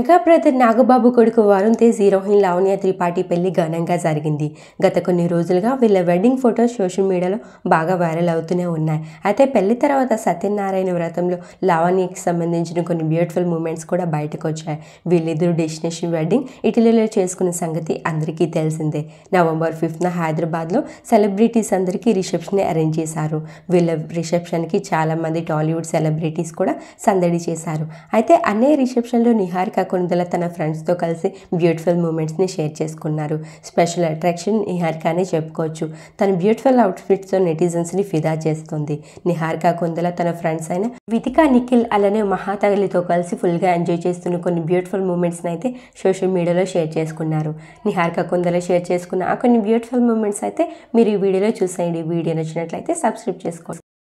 మెగాప్రదర్ నాగబాబు కొడుకు వరుణ్ తేజ్ హీరోయిన్ లావణ్య త్రిపాఠి పెళ్లి ఘనంగా జరిగింది గత కొన్ని రోజులుగా వీళ్ళ వెడ్డింగ్ ఫొటోస్ సోషల్ మీడియాలో బాగా వైరల్ అవుతూనే ఉన్నాయి అయితే పెళ్లి తర్వాత సత్యనారాయణ వ్రతంలో లావణ్యకి సంబంధించిన కొన్ని బ్యూటిఫుల్ మూమెంట్స్ కూడా బయటకు వచ్చాయి వీళ్ళిద్దరూ డెస్టినేషన్ వెడ్డింగ్ ఇటలీలో చేసుకున్న సంగతి అందరికీ తెలిసిందే నవంబర్ ఫిఫ్త్న హైదరాబాద్లో సెలబ్రిటీస్ అందరికీ రిసెప్షన్ అరేంజ్ చేశారు వీళ్ళ రిసెప్షన్కి చాలామంది టాలీవుడ్ సెలబ్రిటీస్ కూడా సందడి చేశారు అయితే అన్నే రిసెప్షన్లో నిహారిక కొనుదల తన ఫ్రెండ్స్తో కలిసి బ్యూటిఫుల్ మూమెంట్స్ని షేర్ చేసుకున్నారు స్పెషల్ అట్రాక్షన్ నిహారికానే చెప్పుకోవచ్చు తన బ్యూటిఫుల్ అవుట్ఫిట్స్తో నెటిజన్స్ని ఫిదా చేస్తుంది నిహారిక కొందల తన ఫ్రెండ్స్ అయిన వితికా నిఖిల్ అలానే మహాతగిలితో కలిసి ఫుల్గా ఎంజాయ్ చేస్తున్న కొన్ని బ్యూటిఫుల్ మూమెంట్స్ని అయితే సోషల్ మీడియాలో షేర్ చేసుకున్నారు నిహారిక కొందల షేర్ చేసుకున్న ఆ కొన్ని బ్యూటిఫుల్ మూమెంట్స్ అయితే మీరు ఈ వీడియోలో చూసేయండి వీడియో నచ్చినట్లయితే సబ్స్క్రైబ్ చేసుకోండి